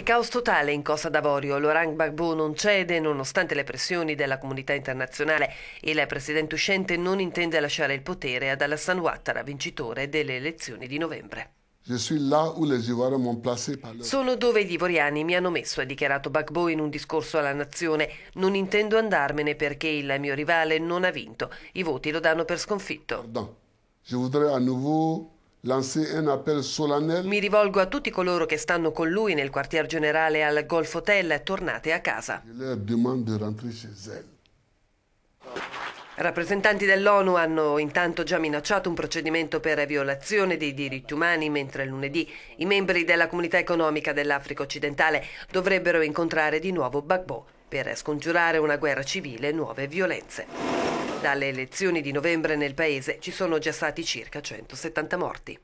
È caos totale in Costa d'Avorio. Lorang Gbagbo non cede nonostante le pressioni della comunità internazionale e la presidente uscente non intende lasciare il potere ad Alassane Ouattara, vincitore delle elezioni di novembre. Sono dove gli ivoriani mi hanno messo, ha dichiarato Gbagbo in un discorso alla nazione. Non intendo andarmene perché il mio rivale non ha vinto. I voti lo danno per sconfitto. Pardon. Je voudrais à nouveau lancé un appel solennel. Mi rivolgo a tutti coloro che stanno con lui nel quartier generale al Golf Hotel, tornate a casa. Rappresentanti dell'ONU hanno intanto già minacciato un procedimento per violazione dei diritti umani, mentre lunedì i membri della comunità economica dell'Africa occidentale dovrebbero incontrare di nuovo Gbagbo per scongiurare una guerra civile e nuove violenze. Dalle elezioni di novembre nel paese ci sono già stati circa 170 morti.